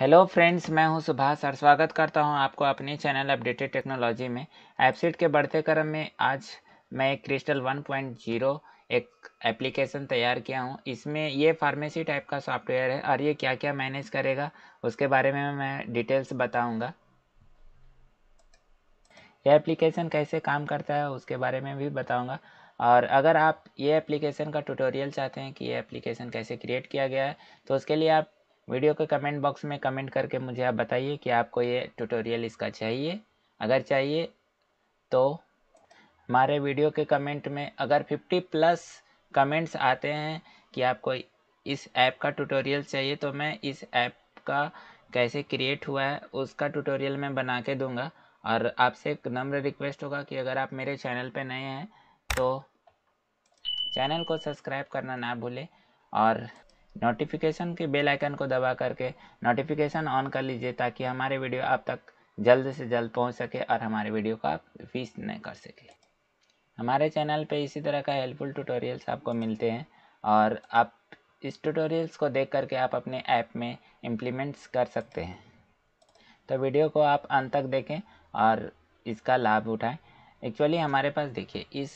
hello friends मैं हूं सुभाष और स्वागत करता हूं आपको अपने चैनल अपडेटेड टेक्नोलॉजी में एप्सिट के बढ़ते क्रम में आज मैं एक क्रिस्टल 1.0 एक एप्लीकेशन तैयार किया हूं इसमें ये फार्मेसी टाइप का सॉफ्टवेयर है और ये क्या क्या मैनेज करेगा उसके बारे में मैं डिटेल्स बताऊँगा यह एप्लीकेशन कैसे काम करता है उसके बारे में भी बताऊँगा और अगर आप ये एप्लीकेशन का ट्यूटोरियल चाहते हैं कि ये एप्लीकेशन कैसे क्रिएट किया गया है तो उसके लिए आप वीडियो के कमेंट बॉक्स में कमेंट करके मुझे आप बताइए कि आपको ये ट्यूटोरियल इसका चाहिए अगर चाहिए तो हमारे वीडियो के कमेंट में अगर 50 प्लस कमेंट्स आते हैं कि आपको इस ऐप का ट्यूटोरियल चाहिए तो मैं इस ऐप का कैसे क्रिएट हुआ है उसका ट्यूटोरियल मैं बना के दूंगा और आपसे एक नम्र रिक्वेस्ट होगा कि अगर आप मेरे चैनल पे नए हैं तो चैनल को सब्सक्राइब करना ना भूलें और नोटिफिकेशन के बेल आइकन को दबा करके नोटिफिकेशन ऑन कर लीजिए ताकि हमारे वीडियो आप तक जल्द से जल्द पहुंच सके और हमारे वीडियो को आप फीस न कर सके हमारे चैनल पे इसी तरह का हेल्पफुल ट्यूटोरियल्स आपको मिलते हैं और आप इस ट्यूटोरियल्स को देख करके आप अपने ऐप में इम्प्लीमेंट्स कर सकते हैं तो वीडियो को आप अंत तक देखें और इसका लाभ उठाएँ एक्चुअली हमारे पास देखिए इस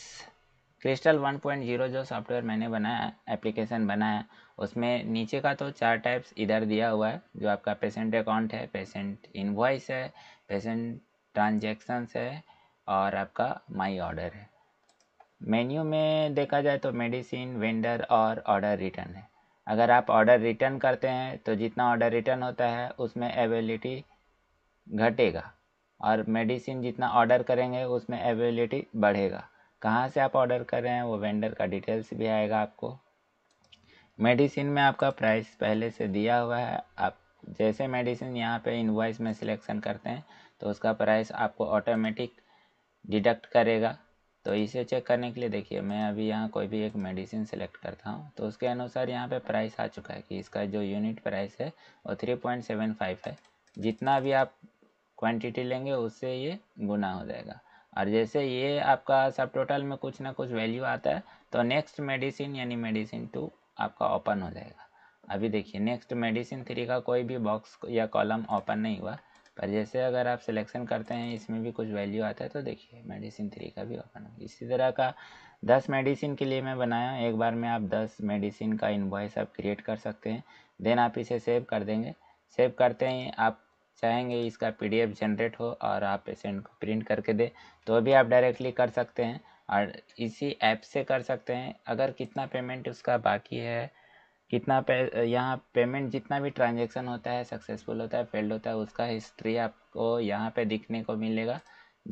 क्रिस्टल 1.0 जो सॉफ्टवेयर मैंने बनाया एप्लीकेशन बनाया उसमें नीचे का तो चार टाइप्स इधर दिया हुआ है जो आपका पेशेंट अकाउंट है पेशेंट इन्वॉइस है पेशेंट ट्रांजेक्शन्स है और आपका माई ऑर्डर है मेन्यू में देखा जाए तो मेडिसिन वेंडर और ऑर्डर रिटर्न है अगर आप ऑर्डर रिटर्न करते हैं तो जितना ऑर्डर रिटर्न होता है उसमें एवेलिटी घटेगा और मेडिसिन जितना ऑर्डर करेंगे उसमें एवेलिटी बढ़ेगा कहाँ से आप ऑर्डर कर रहे हैं वो वेंडर का डिटेल्स भी आएगा आपको मेडिसिन में आपका प्राइस पहले से दिया हुआ है आप जैसे मेडिसिन यहाँ पे इनवॉइस में सिलेक्शन करते हैं तो उसका प्राइस आपको ऑटोमेटिक डिडक्ट करेगा तो इसे चेक करने के लिए देखिए मैं अभी यहाँ कोई भी एक मेडिसिन सेलेक्ट करता हूँ तो उसके अनुसार यहाँ पे प्राइस आ चुका है कि इसका जो यूनिट प्राइस है वो थ्री पॉइंट सेवन फाइव है जितना भी आप क्वांटिटी लेंगे उससे ये गुना हो जाएगा और जैसे ये आपका सब टोटल में कुछ ना कुछ वैल्यू आता है तो नेक्स्ट मेडिसिन यानी मेडिसिन टू आपका ओपन हो जाएगा अभी देखिए नेक्स्ट मेडिसिन थ्री का कोई भी बॉक्स या कॉलम ओपन नहीं हुआ पर जैसे अगर आप सिलेक्शन करते हैं इसमें भी कुछ वैल्यू आता है तो देखिए मेडिसिन थ्री का भी ओपन होगा इसी तरह का दस मेडिसिन के लिए मैं बनाया एक बार में आप दस मेडिसिन का इन्वॉइस आप क्रिएट कर सकते हैं देन आप इसे सेव कर देंगे सेव करते ही आप चाहेंगे इसका पीडीएफ जनरेट हो और आप पेशेंट को प्रिंट करके दे तो भी आप डायरेक्टली कर सकते हैं और इसी ऐप से कर सकते हैं अगर कितना पेमेंट उसका बाकी है कितना पे यहाँ पेमेंट जितना भी ट्रांजेक्शन होता है सक्सेसफुल होता है फेल्ड होता है उसका हिस्ट्री आपको यहाँ पे दिखने को मिलेगा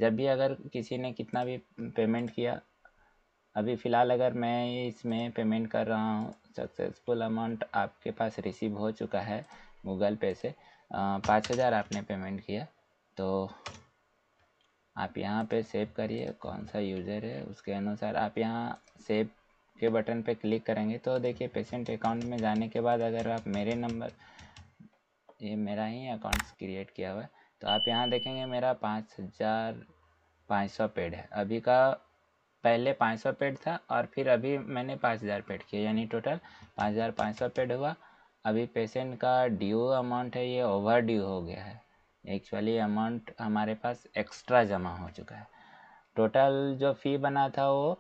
जब भी अगर किसी ने कितना भी पेमेंट किया अभी फ़िलहाल अगर मैं इसमें पेमेंट कर रहा हूँ सक्सेसफुल अमाउंट आपके पास रिसीव हो चुका है गूगल पे से पाँच हज़ार आपने पेमेंट किया तो आप यहाँ पे सेव करिए कौन सा यूज़र है उसके अनुसार आप यहाँ सेव के बटन पे क्लिक करेंगे तो देखिए पेशेंट अकाउंट में जाने के बाद अगर आप मेरे नंबर ये मेरा ही अकाउंट क्रिएट किया हुआ है तो आप यहाँ देखेंगे मेरा पाँच हज़ार पाँच सौ पेड है अभी का पहले पाँच सौ पेड था और फिर अभी मैंने पाँच हज़ार पेड किया यानी टोटल पाँच हज़ार पाँच सौ पेड हुआ अभी पेशेंट का ड्यू अमाउंट है ये ओवर ड्यू हो गया है एक्चुअली अमाउंट हमारे पास एक्स्ट्रा जमा हो चुका है टोटल जो फ़ी बना था वो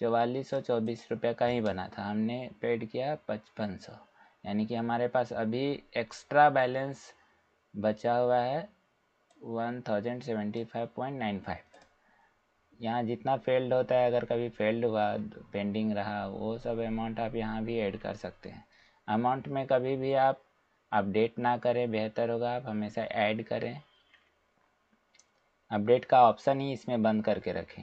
चवालीस सौ चौबीस रुपये का ही बना था हमने पेड किया पचपन सौ यानी कि हमारे पास अभी एक्स्ट्रा बैलेंस बचा हुआ है one thousand seventy five point nine five यहाँ जितना फेल्ड होता है अगर कभी फेल्ड हुआ पेंडिंग रहा वो सब अमाउंट आप यहाँ भी ऐड कर सकते हैं अमाउंट में कभी भी आप अपडेट ना करें बेहतर होगा आप हमेशा ऐड करें अपडेट का ऑप्शन ही इसमें बंद करके रखें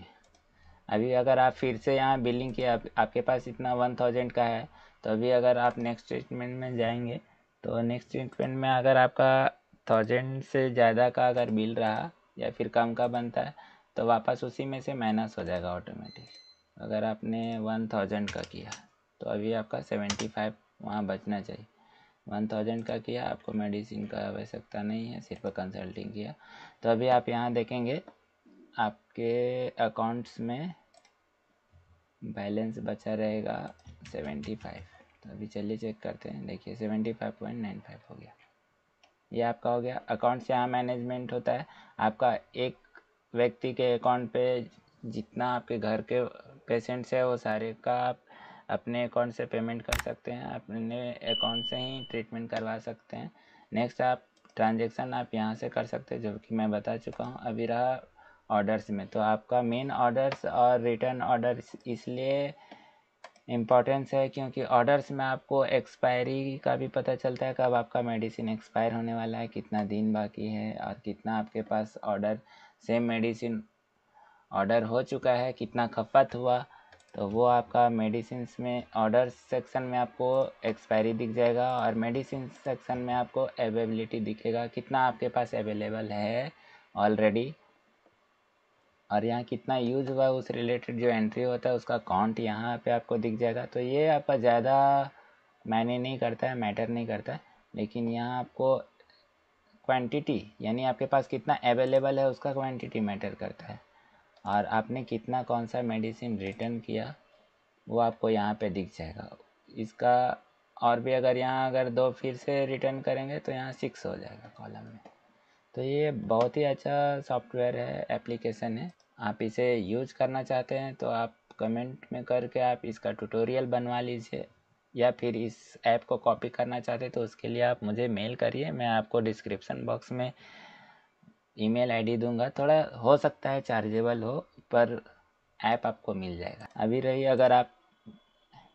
अभी अगर आप फिर से यहाँ बिलिंग की आप, आपके पास इतना वन थाउजेंड का है तो अभी अगर आप नेक्स्ट ट्रीटमेंट में जाएंगे तो नेक्स्ट ट्रीटमेंट में अगर आपका थाउजेंड से ज़्यादा का अगर बिल रहा या फिर कम का बनता है तो वापस उसी में से माइनस हो जाएगा ऑटोमेटिक अगर आपने वन थाउजेंड का किया तो अभी आपका सेवेंटी फाइव वहाँ बचना चाहिए वन थाउजेंड का किया आपको मेडिसिन का आवश्यकता नहीं है सिर्फ कंसल्टिंग किया तो अभी आप यहाँ देखेंगे आपके अकाउंट्स में बैलेंस बचा रहेगा सेवेंटी फाइव तो अभी चलिए चेक करते हैं देखिए seventy five point nine five हो गया ये आपका हो गया अकाउंट्स यहाँ मैनेजमेंट होता है आपका एक व्यक्ति के अकाउंट पे जितना आपके घर के पेशेंट्स है वो सारे का आप अपने अकाउंट से पेमेंट कर सकते हैं अपने अकाउंट से ही ट्रीटमेंट करवा सकते हैं नेक्स्ट आप ट्रांजेक्शन आप यहाँ से कर सकते हैं जो कि मैं बता चुका हूँ अभी रहा ऑर्डर्स में तो आपका मेन ऑर्डर्स और रिटर्न ऑर्डर्स इसलिए इम्पॉर्टेंस है क्योंकि ऑर्डर्स में आपको एक्सपायरी का भी पता चलता है कब आपका मेडिसिन एक्सपायर होने वाला है कितना दिन बाकी है और कितना आपके पास ऑर्डर सेम मेडिसिन ऑर्डर हो चुका है कितना खपत हुआ तो वो आपका मेडिसिन में ऑर्डर सेक्शन में आपको एक्सपायरी दिख जाएगा और मेडिसिन सेक्शन में आपको अवेलेबिलिटी दिखेगा कितना आपके पास अवेलेबल है ऑलरेडी और यहाँ कितना यूज़ हुआ उस रिलेटेड जो एंट्री होता है उसका काउंट यहाँ पे आपको दिख जाएगा तो ये आपका ज़्यादा मायने नहीं करता है मैटर नहीं करता है लेकिन यहाँ आपको क्वांटिटी यानी आपके पास कितना अवेलेबल है उसका क्वांटिटी मैटर करता है और आपने कितना कौन सा मेडिसिन रिटर्न किया वो आपको यहाँ पे दिख जाएगा इसका और भी अगर यहाँ अगर दो फिर से रिटर्न करेंगे तो यहाँ सिक्स हो जाएगा कॉलम में तो ये बहुत ही अच्छा सॉफ्टवेयर है एप्लीकेशन है आप इसे यूज करना चाहते हैं तो आप कमेंट में करके आप इसका ट्यूटोरियल बनवा लीजिए या फिर इस ऐप को कॉपी करना चाहते हैं तो उसके लिए आप मुझे मेल करिए मैं आपको डिस्क्रिप्शन बॉक्स में ईमेल आईडी दूंगा थोड़ा हो सकता है चार्जेबल हो पर ऐप आपको मिल जाएगा अभी रही अगर आप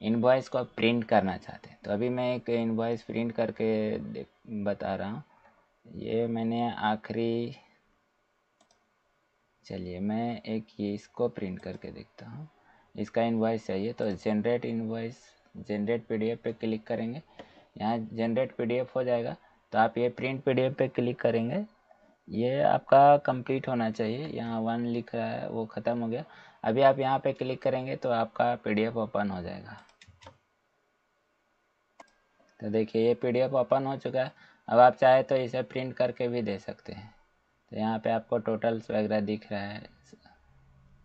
इनवॉइस को आप प्रिंट करना चाहते हैं तो अभी मैं एक इनवॉइस प्रिंट करके बता रहा हूँ ये मैंने आखिरी चलिए मैं एक ये इसको प्रिंट करके देखता हूँ इसका इनवॉइस चाहिए तो जनरेट इनवॉइस जनरेट पीडीएफ पे क्लिक करेंगे यहाँ जनरेट पीडीएफ हो जाएगा तो आप ये प्रिंट पीडीएफ पे क्लिक करेंगे ये आपका कंप्लीट होना चाहिए यहाँ वन लिख रहा है वो ख़त्म हो गया अभी आप यहाँ पे क्लिक करेंगे तो आपका पीडीएफ ओपन हो जाएगा तो देखिए ये पीडीएफ ओपन हो चुका है अब आप चाहे तो इसे प्रिंट करके भी दे सकते हैं तो यहाँ पे आपको टोटल्स वगैरह दिख रहा है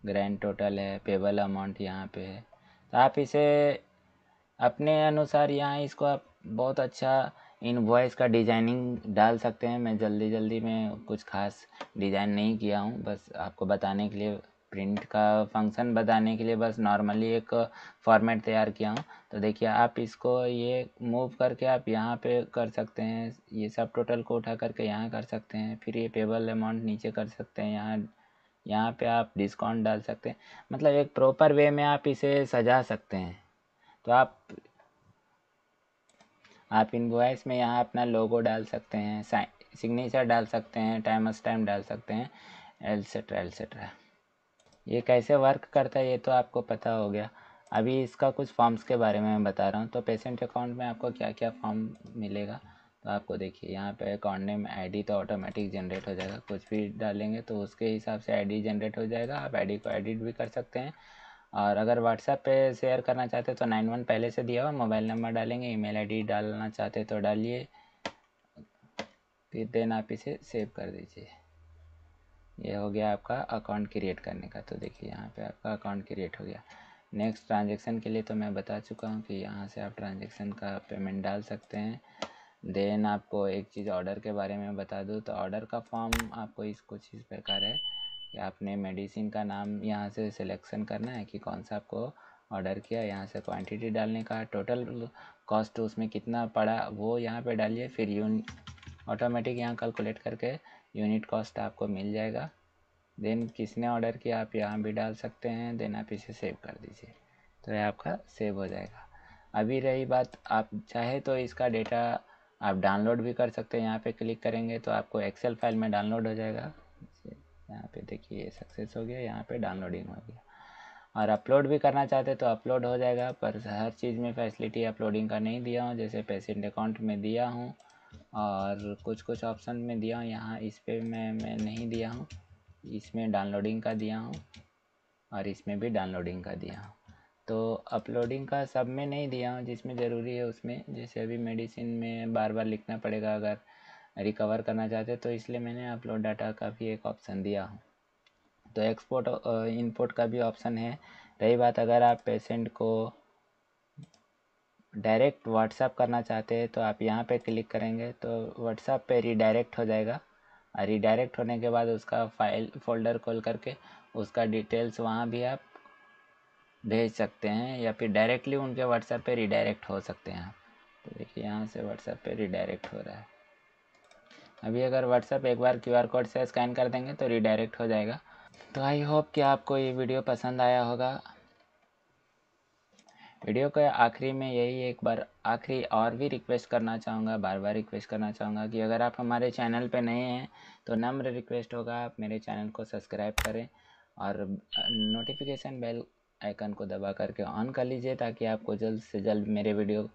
ग्रैंड टोटल है पेबल अमाउंट यहाँ पर है तो आप इसे अपने अनुसार यहाँ इसको आप बहुत अच्छा इन वॉइस का डिजाइनिंग डाल सकते हैं मैं जल्दी जल्दी में कुछ खास डिज़ाइन नहीं किया हूँ बस आपको बताने के लिए प्रिंट का फंक्शन बताने के लिए बस नॉर्मली एक फॉर्मेट तैयार किया हूँ तो देखिए आप इसको ये मूव करके आप यहाँ पे कर सकते हैं ये सब टोटल को उठा करके यहाँ कर सकते हैं फिर ये पेबल अमाउंट नीचे कर सकते हैं यहाँ यहाँ पे आप डिस्काउंट डाल सकते हैं मतलब एक प्रॉपर वे में आप इसे सजा सकते हैं तो आप आप इनवॉइस में यहाँ अपना लोगो डाल सकते हैं सिग्नेचर डाल सकते हैं टाइम एस टाइम डाल सकते हैं एल्सेट्रा एल्सेट्रा ये कैसे वर्क करता है ये तो आपको पता हो गया अभी इसका कुछ फॉर्म्स के बारे में मैं बता रहा हूँ तो पेशेंट अकाउंट में आपको क्या क्या फॉर्म मिलेगा तो आपको देखिए यहाँ पे अकाउंट नेम आईडी तो ऑटोमेटिक जनरेट हो जाएगा कुछ भी डालेंगे तो उसके हिसाब से आईडी जनरेट हो जाएगा आप आईडी को एडिट भी कर सकते हैं और अगर व्हाट्सएप पे शेयर करना चाहते तो नाइन वन पहले से दिया हुआ मोबाइल नंबर डालेंगे ईमेल आईडी डालना चाहते तो डालिए फिर देन आप इसे सेव कर दीजिए ये हो गया आपका अकाउंट क्रिएट करने का तो देखिए यहाँ पे आपका अकाउंट क्रिएट हो गया नेक्स्ट ट्रांजेक्शन के लिए तो मैं बता चुका हूँ कि यहाँ से आप ट्रांजेक्शन का पेमेंट डाल सकते हैं देन आपको एक चीज़ ऑर्डर के बारे में बता दूँ तो ऑर्डर का फॉर्म आपको इस कुछ इस प्रकार है या आपने मेडिसिन का नाम यहाँ से सिलेक्शन करना है कि कौन सा आपको ऑर्डर किया यहाँ से क्वांटिटी डालने का टोटल कॉस्ट उसमें कितना पड़ा वो यहाँ पे डालिए फिर यून ऑटोमेटिक यहाँ कैलकुलेट करके यूनिट कॉस्ट आपको मिल जाएगा देन किसने ऑर्डर किया आप यहाँ भी डाल सकते हैं देन आप इसे सेव कर दीजिए तो यह आपका सेव हो जाएगा अभी रही बात आप चाहे तो इसका डेटा आप डाउनलोड भी कर सकते हैं यहाँ पे क्लिक करेंगे तो आपको एक्सेल फाइल में डाउनलोड हो जाएगा यहाँ पे देखिए सक्सेस हो गया यहाँ पे डाउनलोडिंग हो गया और अपलोड भी करना चाहते तो अपलोड हो जाएगा पर हर चीज़ में फैसिलिटी अपलोडिंग का नहीं दिया हूँ जैसे पेशेंट अकाउंट में दिया हूँ और कुछ कुछ ऑप्शन में दिया हूँ यहाँ इस पर मैं मैं नहीं दिया हूँ इसमें डाउनलोडिंग का दिया हूँ और इसमें भी डाउनलोडिंग का दिया हूँ तो अपलोडिंग का सब में नहीं दिया हूँ जिसमें ज़रूरी है उसमें जैसे अभी मेडिसिन में बार बार लिखना पड़ेगा अगर रिकवर करना चाहते तो इसलिए मैंने अपलोड डाटा का भी एक ऑप्शन दिया हूँ तो एक्सपोर्ट इंपोर्ट का भी ऑप्शन है रही बात अगर आप पेशेंट को डायरेक्ट व्हाट्सअप करना चाहते हैं तो आप यहाँ पे क्लिक करेंगे तो व्हाट्सअप पे रिडायरेक्ट हो जाएगा और रिडायरेक्ट होने के बाद उसका फाइल फोल्डर खोल करके उसका डिटेल्स वहाँ भी आप भेज सकते हैं या फिर डायरेक्टली उनके व्हाट्सएप पे रिडायरेक्ट हो सकते हैं तो देखिए यहाँ से व्हाट्सएप पे रिडायरेक्ट हो रहा है अभी अगर व्हाट्सएप एक बार क्यूआर कोड से स्कैन कर देंगे तो रिडायरेक्ट हो जाएगा तो आई होप कि आपको ये वीडियो पसंद आया होगा वीडियो के आखिरी में यही एक बार आखिरी और भी रिक्वेस्ट करना चाहूँगा बार बार रिक्वेस्ट करना चाहूँगा कि अगर आप हमारे चैनल पे नए हैं तो नम्र रिक्वेस्ट होगा आप मेरे चैनल को सब्सक्राइब करें और नोटिफिकेशन बेल आइकन को दबा करके ऑन कर लीजिए ताकि आपको जल्द से जल्द मेरे वीडियो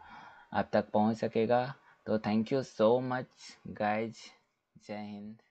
आप तक पहुँच सकेगा तो thank you so much guys Jai